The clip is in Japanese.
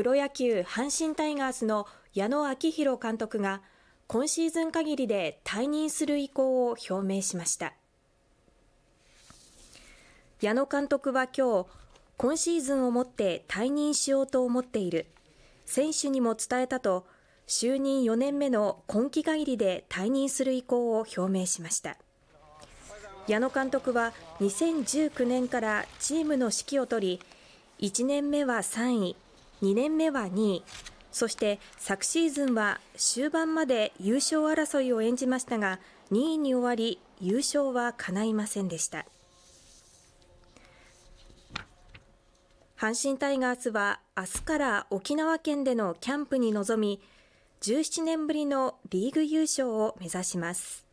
プロ野球阪神タイガースの矢野昭弘監督が今シーズン限りで退任する意向を表明しました矢野監督は今日今シーズンをもって退任しようと思っている選手にも伝えたと就任4年目の今季限りで退任する意向を表明しました矢野監督は2019年からチームの指揮を執り1年目は3位2年目は2位そして昨シーズンは終盤まで優勝争いを演じましたが2位に終わり優勝は叶いませんでした阪神タイガースは明日から沖縄県でのキャンプに臨み17年ぶりのリーグ優勝を目指します。